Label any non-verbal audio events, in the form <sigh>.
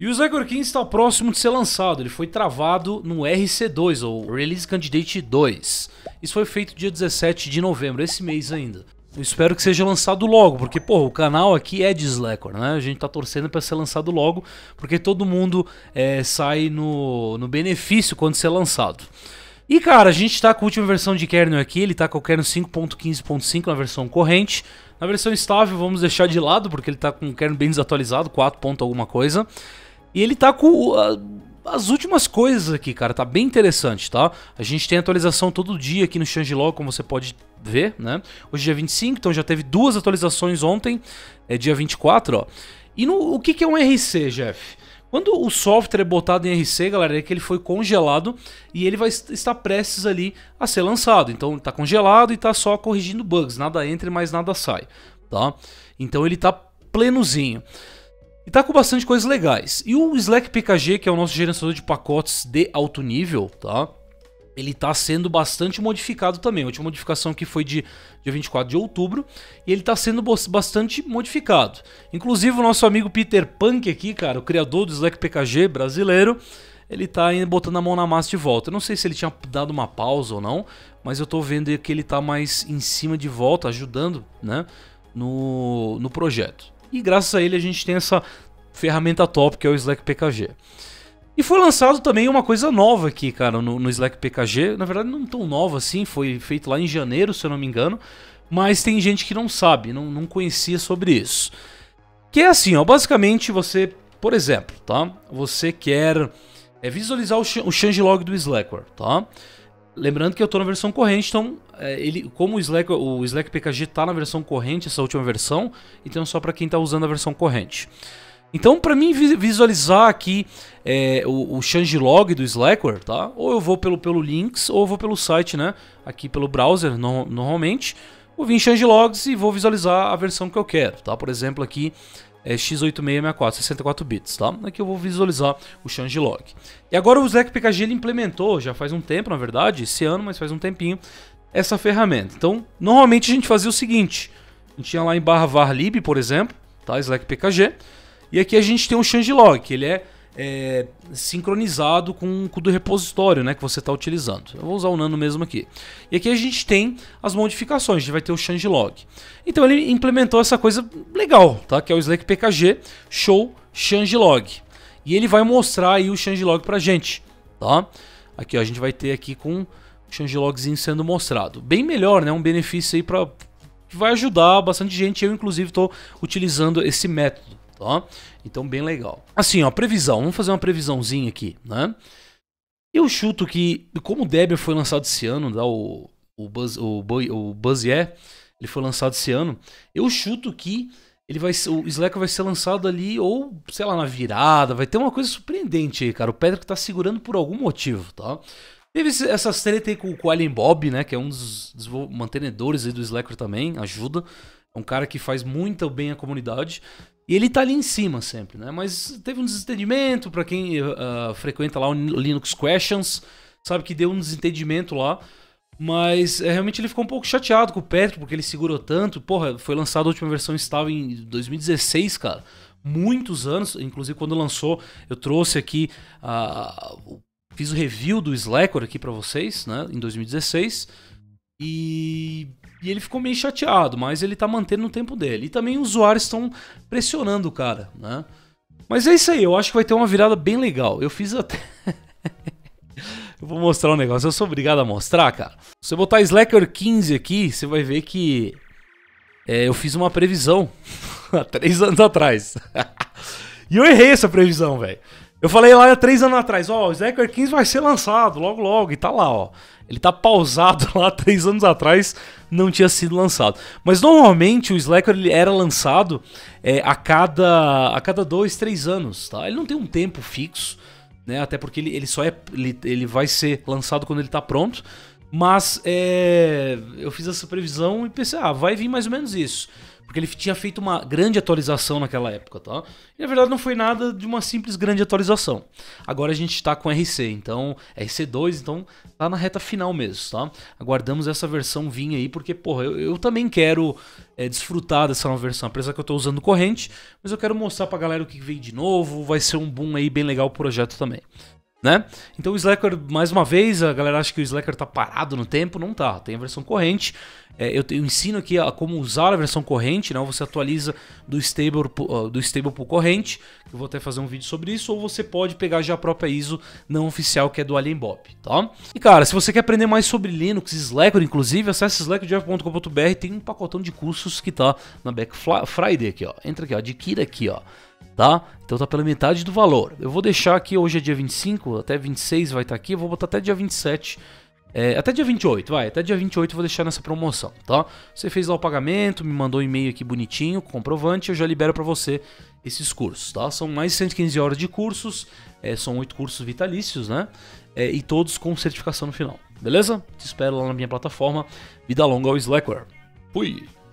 E o King está próximo de ser lançado, ele foi travado no RC2, ou Release Candidate 2. Isso foi feito dia 17 de novembro, esse mês ainda. Eu espero que seja lançado logo, porque, pô, o canal aqui é de Slackor, né? A gente tá torcendo para ser lançado logo, porque todo mundo é, sai no, no benefício quando ser lançado. E, cara, a gente tá com a última versão de kernel aqui, ele tá com o kernel 5.15.5 na versão corrente. Na versão estável vamos deixar de lado, porque ele tá com o kernel bem desatualizado, 4 alguma coisa. E ele tá com a, ah, as últimas coisas aqui, cara. Tá bem interessante, tá? A gente tem atualização todo dia aqui no Changelog, como você pode ver, né? Hoje é dia 25, então já teve duas atualizações ontem, é dia 24, ó. E no, o que, que é um RC, Jeff? Quando o software é botado em RC, galera, é que ele foi congelado e ele vai estar prestes ali a ser lançado. Então está congelado e está só corrigindo bugs. Nada entra e mais nada sai, tá? Então ele está plenozinho. E tá com bastante coisas legais. E o Slack PKG, que é o nosso gerenciador de pacotes de alto nível, tá? Ele tá sendo bastante modificado também. A última modificação que foi de dia 24 de outubro, e ele tá sendo bastante modificado. Inclusive o nosso amigo Peter Punk aqui, cara, o criador do Slack PKG brasileiro, ele tá botando a mão na massa de volta. Eu não sei se ele tinha dado uma pausa ou não, mas eu tô vendo que ele tá mais em cima de volta, ajudando, né, no, no projeto e graças a ele a gente tem essa ferramenta top que é o Slack PKG. E foi lançado também uma coisa nova aqui, cara, no, no Slack PKG. Na verdade, não tão nova assim, foi feito lá em janeiro, se eu não me engano. Mas tem gente que não sabe, não, não conhecia sobre isso. Que é assim, ó, basicamente você, por exemplo, tá? Você quer é, visualizar o, o changelog do Slackware, tá? Lembrando que eu estou na versão corrente, então é, ele, como o Slack, o Slack PKG está na versão corrente, essa última versão, então é só para quem está usando a versão corrente. Então, para mim visualizar aqui é, o, o change log do Slackware, tá? Ou eu vou pelo, pelo links, ou eu vou pelo site, né? Aqui pelo browser, no, normalmente. Vou vir em change logs e vou visualizar a versão que eu quero, tá? Por exemplo, aqui é, x8664, 64 bits, tá? Aqui eu vou visualizar o log. E agora o Zack PKG ele implementou, já faz um tempo, na verdade, esse ano, mas faz um tempinho, essa ferramenta. Então, normalmente a gente fazia o seguinte, a gente ia lá em barra varlib, por exemplo, tá? Slack PKG, e aqui a gente tem um changelog, que ele é é, sincronizado com, com o do repositório né, que você está utilizando. Eu vou usar o nano mesmo aqui. E aqui a gente tem as modificações, a gente vai ter o changelog. Então ele implementou essa coisa legal, tá? que é o Slack PKG show changelog. E ele vai mostrar aí o changelog para gente. Tá? Aqui ó, a gente vai ter aqui com o changelogzinho sendo mostrado. Bem melhor, né? um benefício aí para vai ajudar bastante gente. Eu, inclusive, estou utilizando esse método tá? Então, bem legal. Assim, ó, previsão. Vamos fazer uma previsãozinha aqui, né? Eu chuto que, como o Debian foi lançado esse ano, tá? o, o, Buzz, o, Buzz, o Buzz é, ele foi lançado esse ano, eu chuto que ele vai o Slack vai ser lançado ali ou sei lá na virada, vai ter uma coisa surpreendente aí, cara. O Pedro tá segurando por algum motivo, tá? Teve essas treta aí com, com o Alien Bob, né, que é um dos mantenedores aí do Slacker também, ajuda. É um cara que faz muito bem a comunidade. E ele está ali em cima sempre, né? Mas teve um desentendimento para quem uh, frequenta lá o Linux Questions, sabe que deu um desentendimento lá. Mas é, realmente ele ficou um pouco chateado com o Petro, porque ele segurou tanto. Porra, foi lançada a última versão estava em 2016, cara. Muitos anos, inclusive quando lançou, eu trouxe aqui. Uh, fiz o review do Slacker aqui para vocês, né? Em 2016. E e ele ficou meio chateado, mas ele tá mantendo o tempo dele. E também os usuários estão pressionando o cara, né? Mas é isso aí, eu acho que vai ter uma virada bem legal. Eu fiz até. <laughs> eu vou mostrar um negócio, eu sou obrigado a mostrar, cara. Se eu botar Slacker 15 aqui, você vai ver que é, eu fiz uma previsão <laughs> há três anos atrás. <laughs> e eu errei essa previsão, velho. Eu falei lá há três anos atrás, ó, o Slacker 15 vai ser lançado logo logo, e tá lá, ó. Ele tá pausado lá três anos atrás não tinha sido lançado. Mas normalmente o Slacker ele era lançado é, a, cada, a cada dois, três anos. Tá? Ele não tem um tempo fixo, né? até porque ele, ele só é, ele, ele vai ser lançado quando ele está pronto. Mas é, eu fiz essa previsão e pensei, ah, vai vir mais ou menos isso. Porque ele tinha feito uma grande atualização naquela época, tá? E na verdade não foi nada de uma simples grande atualização. Agora a gente tá com RC, então, RC2, então tá na reta final mesmo, tá? Aguardamos essa versão vir aí, porque, porra, eu, eu também quero é, desfrutar dessa nova versão, apesar que eu tô usando corrente, mas eu quero mostrar pra galera o que veio de novo, vai ser um boom aí bem legal o projeto também né? Então o Slacker, mais uma vez, a galera acha que o Slacker tá parado no tempo, não tá, tem a versão corrente. É, eu, te, eu, ensino aqui a, como usar a versão corrente, né? Você atualiza do stable uh, do stable pro corrente, eu vou até fazer um vídeo sobre isso, ou você pode pegar já a própria ISO não oficial que é do AlienBob, tá? E cara, se você quer aprender mais sobre Linux e Slacker, inclusive, acesse slackerdev.com.br, tem um pacotão de cursos que tá na Back Friday aqui, ó. Entra aqui, ó, adquira aqui, ó tá? Então tá pela metade do valor. Eu vou deixar aqui, hoje é dia 25, até 26 vai estar tá aqui, eu vou botar até dia 27, é, até dia 28, vai, até dia 28 eu vou deixar nessa promoção, tá? Você fez lá o pagamento, me mandou um e-mail aqui bonitinho, comprovante, eu já libero para você esses cursos, tá? São mais de 115 horas de cursos, é, são oito cursos vitalícios, né? É, e todos com certificação no final, beleza? Te espero lá na minha plataforma, vida longa ao Slackware. Fui!